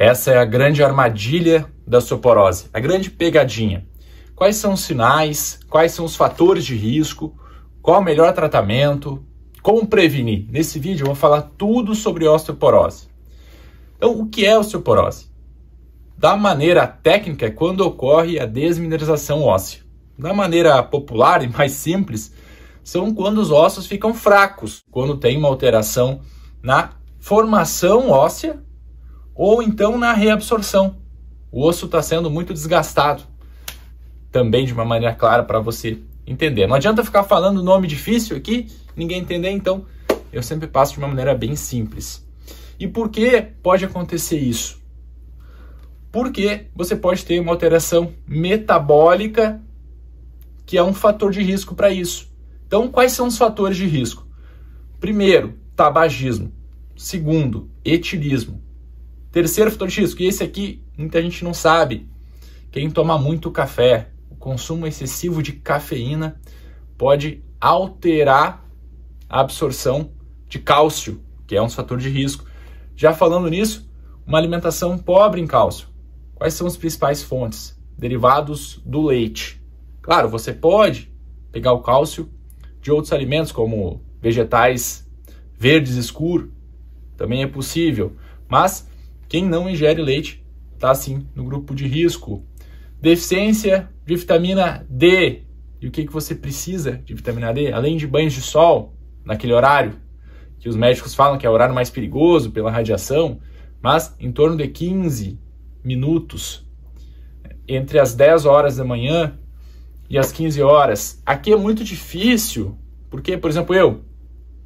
Essa é a grande armadilha da osteoporose, a grande pegadinha. Quais são os sinais? Quais são os fatores de risco? Qual o melhor tratamento? Como prevenir? Nesse vídeo eu vou falar tudo sobre osteoporose. Então, o que é osteoporose? Da maneira técnica, é quando ocorre a desmineralização óssea. Da maneira popular e mais simples, são quando os ossos ficam fracos, quando tem uma alteração na formação óssea ou então na reabsorção. O osso está sendo muito desgastado. Também de uma maneira clara para você entender. Não adianta ficar falando nome difícil aqui, ninguém entender, então eu sempre passo de uma maneira bem simples. E por que pode acontecer isso? Porque você pode ter uma alteração metabólica que é um fator de risco para isso. Então, quais são os fatores de risco? Primeiro, tabagismo. Segundo, etilismo. Terceiro fator de risco, e esse aqui muita gente não sabe. Quem toma muito café, o consumo excessivo de cafeína pode alterar a absorção de cálcio, que é um fator de risco. Já falando nisso, uma alimentação pobre em cálcio. Quais são as principais fontes? Derivados do leite. Claro, você pode pegar o cálcio de outros alimentos, como vegetais verdes escuros, também é possível, mas quem não ingere leite está sim no grupo de risco. Deficiência de vitamina D. E o que, que você precisa de vitamina D? Além de banhos de sol, naquele horário, que os médicos falam que é o horário mais perigoso pela radiação, mas em torno de 15 minutos, entre as 10 horas da manhã e as 15 horas. Aqui é muito difícil, porque, por exemplo, eu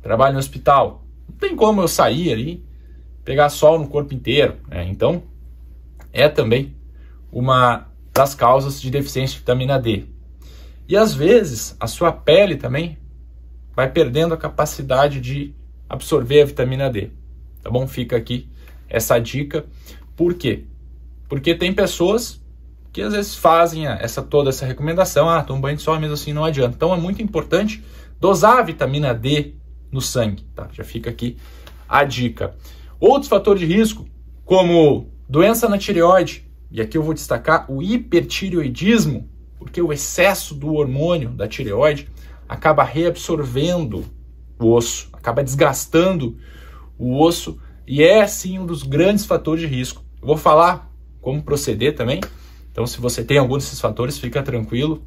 trabalho no hospital, não tem como eu sair ali pegar sol no corpo inteiro. Né? Então, é também uma das causas de deficiência de vitamina D. E às vezes, a sua pele também vai perdendo a capacidade de absorver a vitamina D. Tá bom? Fica aqui essa dica. Por quê? Porque tem pessoas que às vezes fazem essa toda essa recomendação, ah, toma um banho de sol, mesmo assim não adianta. Então é muito importante dosar a vitamina D no sangue, tá? Já fica aqui a dica. Outros fatores de risco, como doença na tireoide, e aqui eu vou destacar o hipertireoidismo, porque o excesso do hormônio da tireoide acaba reabsorvendo o osso, acaba desgastando o osso e é sim um dos grandes fatores de risco. Eu vou falar como proceder também. Então, se você tem algum desses fatores, fica tranquilo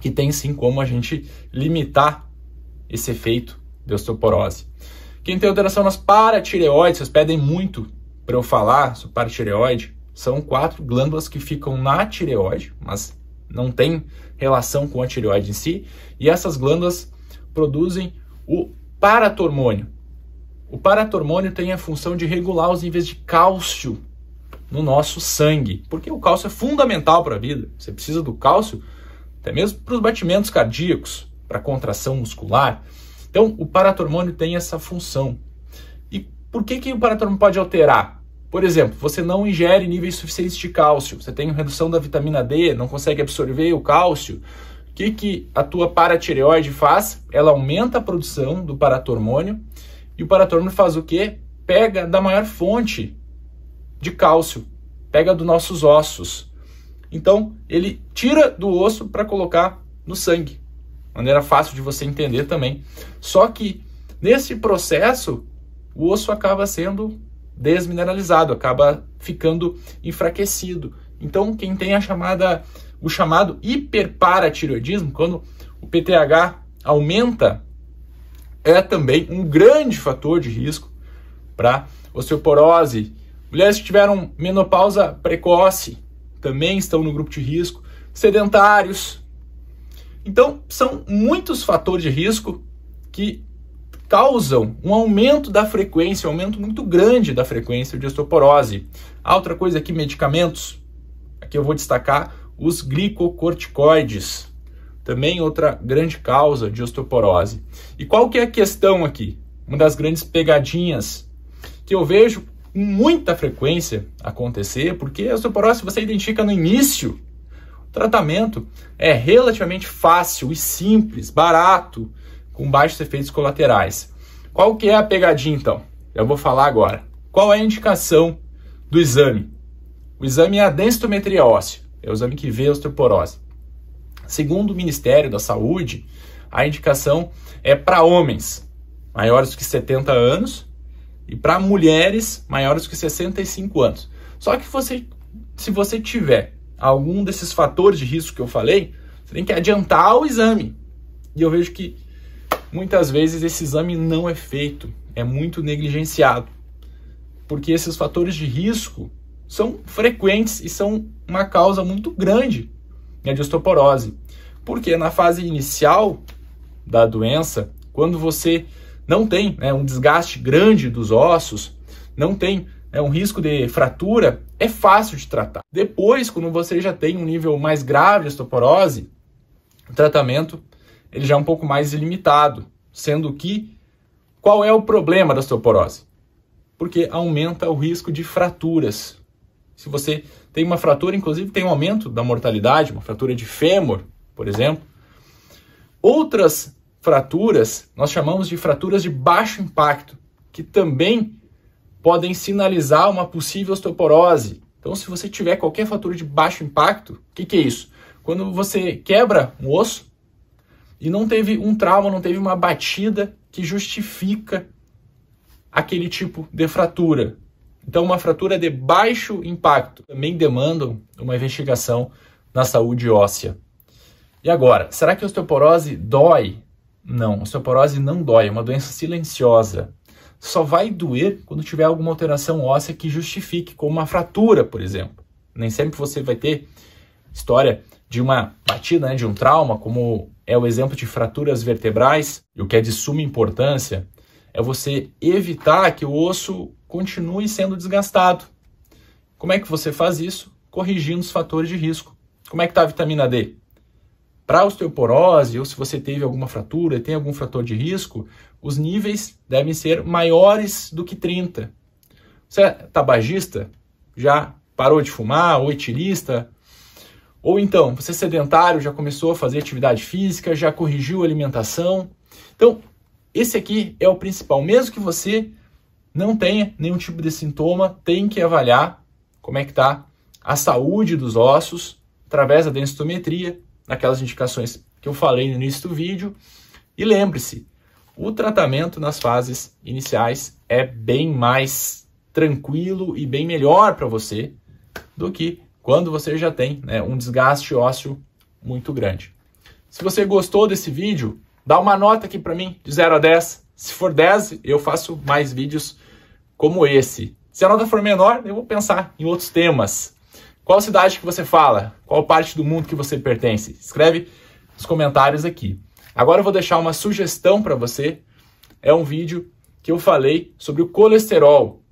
que tem sim como a gente limitar esse efeito de osteoporose. Quem tem alteração nas paratireoides, vocês pedem muito para eu falar sobre paratireoide, são quatro glândulas que ficam na tireoide, mas não tem relação com a tireoide em si, e essas glândulas produzem o paratormônio. O paratormônio tem a função de regular os níveis de cálcio no nosso sangue, porque o cálcio é fundamental para a vida. Você precisa do cálcio até mesmo para os batimentos cardíacos, para a contração muscular. Então, o paratormônio tem essa função. E por que, que o paratormônio pode alterar? Por exemplo, você não ingere níveis suficientes de cálcio, você tem redução da vitamina D, não consegue absorver o cálcio. O que, que a tua paratireoide faz? Ela aumenta a produção do paratormônio e o paratormônio faz o quê? Pega da maior fonte de cálcio, pega dos nossos ossos. Então, ele tira do osso para colocar no sangue maneira fácil de você entender também. Só que nesse processo, o osso acaba sendo desmineralizado, acaba ficando enfraquecido. Então, quem tem a chamada o chamado hiperparatiroidismo, quando o PTH aumenta, é também um grande fator de risco para osteoporose. Mulheres que tiveram menopausa precoce também estão no grupo de risco. Sedentários então, são muitos fatores de risco que causam um aumento da frequência, um aumento muito grande da frequência de osteoporose. A outra coisa aqui, medicamentos. Aqui eu vou destacar os glicocorticoides, também outra grande causa de osteoporose. E qual que é a questão aqui? Uma das grandes pegadinhas que eu vejo com muita frequência acontecer, porque a osteoporose você identifica no início tratamento é relativamente fácil e simples, barato, com baixos efeitos colaterais. Qual que é a pegadinha então? Eu vou falar agora. Qual é a indicação do exame? O exame é a densitometria óssea, é o exame que vê a osteoporose. Segundo o Ministério da Saúde, a indicação é para homens maiores que 70 anos e para mulheres maiores que 65 anos. Só que você, se você tiver algum desses fatores de risco que eu falei, você tem que adiantar o exame. E eu vejo que muitas vezes esse exame não é feito, é muito negligenciado. Porque esses fatores de risco são frequentes e são uma causa muito grande de osteoporose. Porque na fase inicial da doença, quando você não tem né, um desgaste grande dos ossos, não tem né, um risco de fratura, é fácil de tratar. Depois, quando você já tem um nível mais grave de osteoporose, o tratamento ele já é um pouco mais limitado, sendo que qual é o problema da osteoporose? Porque aumenta o risco de fraturas. Se você tem uma fratura, inclusive tem um aumento da mortalidade, uma fratura de fêmur, por exemplo. Outras fraturas nós chamamos de fraturas de baixo impacto, que também podem sinalizar uma possível osteoporose. Então, se você tiver qualquer fatura de baixo impacto, o que, que é isso? Quando você quebra um osso e não teve um trauma, não teve uma batida que justifica aquele tipo de fratura. Então, uma fratura de baixo impacto também demanda uma investigação na saúde óssea. E agora, será que a osteoporose dói? Não, a osteoporose não dói, é uma doença silenciosa só vai doer quando tiver alguma alteração óssea que justifique, como uma fratura, por exemplo. Nem sempre você vai ter história de uma batida, né, de um trauma, como é o exemplo de fraturas vertebrais, e o que é de suma importância é você evitar que o osso continue sendo desgastado. Como é que você faz isso? Corrigindo os fatores de risco. Como é que está a vitamina D? Para osteoporose ou se você teve alguma fratura, tem algum fator de risco, os níveis devem ser maiores do que 30. Você é tabagista? Já parou de fumar? Ou etilista? Ou então, você é sedentário, já começou a fazer atividade física, já corrigiu a alimentação? Então, esse aqui é o principal. Mesmo que você não tenha nenhum tipo de sintoma, tem que avaliar como é que está a saúde dos ossos através da densitometria naquelas indicações que eu falei no início do vídeo. E lembre-se, o tratamento nas fases iniciais é bem mais tranquilo e bem melhor para você do que quando você já tem né, um desgaste ósseo muito grande. Se você gostou desse vídeo, dá uma nota aqui para mim de 0 a 10. Se for 10, eu faço mais vídeos como esse. Se a nota for menor, eu vou pensar em outros temas. Qual cidade que você fala? Qual parte do mundo que você pertence? Escreve nos comentários aqui. Agora eu vou deixar uma sugestão para você. É um vídeo que eu falei sobre o colesterol.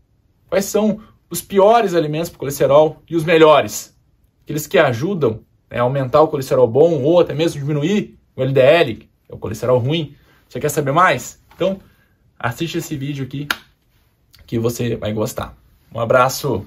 Quais são os piores alimentos para colesterol e os melhores? Aqueles que ajudam né, a aumentar o colesterol bom ou até mesmo diminuir o LDL, que é o colesterol ruim. Você quer saber mais? Então, assiste esse vídeo aqui que você vai gostar. Um abraço!